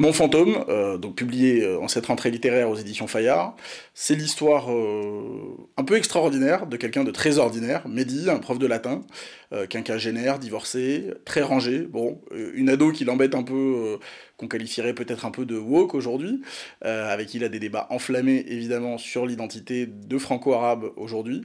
Mon fantôme, euh, donc publié euh, en cette rentrée littéraire aux éditions Fayard, c'est l'histoire euh, un peu extraordinaire de quelqu'un de très ordinaire, Mehdi, un prof de latin, quinquagénaire, divorcé, très rangé, bon, une ado qui l'embête un peu, qu'on qualifierait peut-être un peu de woke aujourd'hui, avec qui il a des débats enflammés évidemment sur l'identité de franco-arabe aujourd'hui.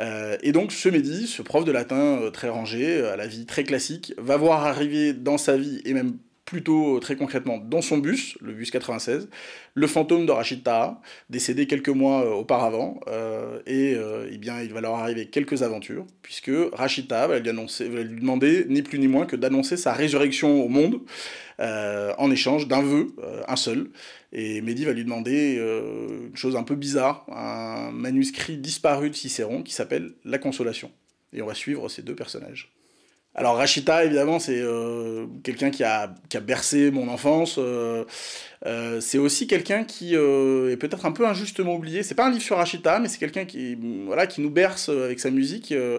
et donc ce Mehdi, ce prof de latin très rangé, à la vie très classique, va voir arriver dans sa vie et même plutôt euh, très concrètement dans son bus, le bus 96, le fantôme de rachita décédé quelques mois euh, auparavant, euh, et eh bien, il va leur arriver quelques aventures, puisque rachita Taha va lui, va lui demander ni plus ni moins que d'annoncer sa résurrection au monde, en échange d'un vœu, un seul, et Mehdi va lui demander une chose un peu bizarre, un manuscrit disparu de Cicéron qui s'appelle La Consolation. Et on va suivre ces deux personnages. Alors Rachita, évidemment, c'est euh, quelqu'un qui a, qui a, bercé mon enfance. Euh, euh, c'est aussi quelqu'un qui euh, est peut-être un peu injustement oublié. C'est pas un livre sur Rachita, mais c'est quelqu'un qui, voilà, qui nous berce avec sa musique euh,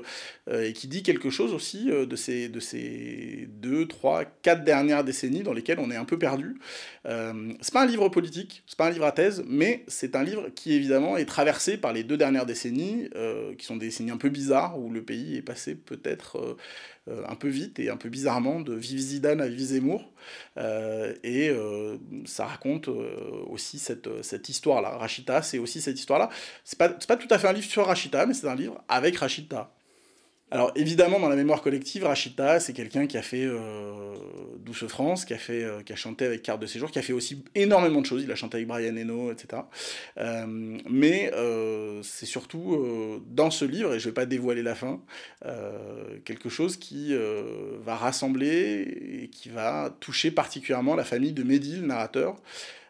et qui dit quelque chose aussi de, ces, de ces deux, trois, quatre dernières décennies dans lesquelles on est un peu perdu. c'est pas un livre politique, c'est pas un livre à thèse, mais c'est un livre qui évidemment est traversé par les deux dernières décennies, qui sont des décennies un peu bizarres où le pays est passé peut-être un peu vite et un peu bizarrement de Vivi Zidane à Vivi Zemmour. et ça raconte euh, aussi cette, euh, cette histoire-là. Rachita, c'est aussi cette histoire-là. C'est pas, pas tout à fait un livre sur rachita mais c'est un livre avec rachita Alors évidemment, dans la mémoire collective, Rachita, c'est quelqu'un qui a fait euh, Douce France, qui a, fait, qui a chanté avec Carte de Séjour, qui a fait aussi énormément de choses, il a chanté avec Brian Eno, etc. mais c'est surtout dans ce livre, et je ne vais pas dévoiler la fin, quelque chose qui va rassembler et qui va toucher particulièrement la famille de Mehdi, le narrateur.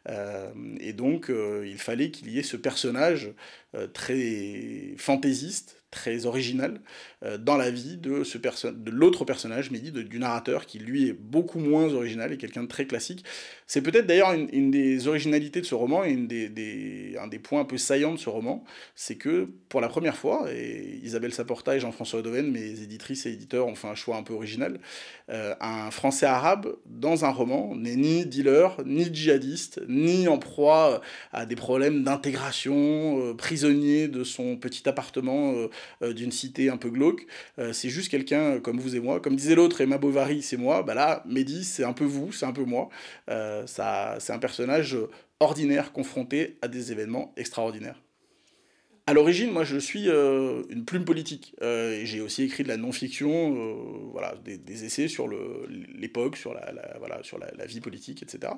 Euh, et donc, euh, il fallait qu'il y ait ce personnage euh, très fantaisiste, très original euh, dans la vie de, ce de l'autre personnage, mais dit du narrateur, qui lui est beaucoup moins original et quelqu'un de très classique. C'est peut-être d'ailleurs une, des originalités de ce roman et une des, des, un des points un peu saillants de ce roman, c'est que pour la première fois, et Isabelle Saporta et Jean-François Odoven, mes éditrices et éditeurs, ont fait un choix un peu original, euh, un français arabe dans un roman n'est ni dealer, ni djihadiste, ni en proie à des problèmes d'intégration, euh, prisonnier de son petit appartement euh, d'une cité un peu glauque. Euh, c'est juste quelqu'un euh, comme vous et moi. Comme disait l'autre, Emma Bovary, c'est moi. Bah là, Mehdi, c'est un peu vous, c'est un peu moi. ça, c'est un personnage ordinaire confronté à des événements extraordinaires. À l'origine, moi, je suis une plume politique. j'ai aussi écrit de la non-fiction, voilà, des, essais sur l'époque, sur, la, sur la, vie politique, etc.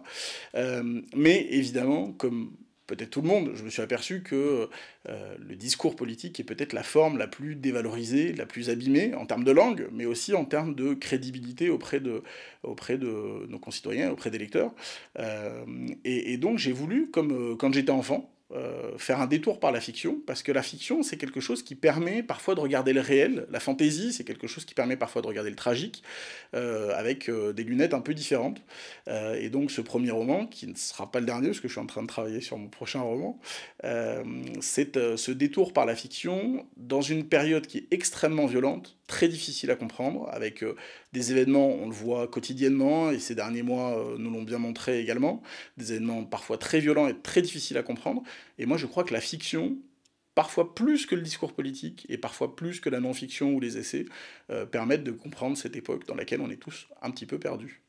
mais évidemment, comme peut-être tout le monde, je me suis aperçu que euh, le discours politique est peut-être la forme la plus dévalorisée, la plus abîmée en termes de langue, mais aussi en termes de crédibilité auprès de, auprès de nos concitoyens, auprès des lecteurs. Euh, et, donc j'ai voulu, comme euh, quand j'étais enfant, euh, faire un détour par la fiction, parce que la fiction, c'est quelque chose qui permet parfois de regarder le réel, la fantaisie, c'est quelque chose qui permet parfois de regarder le tragique, euh, avec euh, des lunettes un peu différentes. et donc ce premier roman, qui ne sera pas le dernier, parce que je suis en train de travailler sur mon prochain roman, c'est ce détour par la fiction dans une période qui est extrêmement violente, très difficile à comprendre, avec des événements, on le voit quotidiennement, et ces derniers mois nous l'ont bien montré également, des événements parfois très violents et très difficiles à comprendre, et moi, je crois que la fiction, parfois plus que le discours politique et parfois plus que la non-fiction ou les essais, euh, permettent de comprendre cette époque dans laquelle on est tous un petit peu perdus.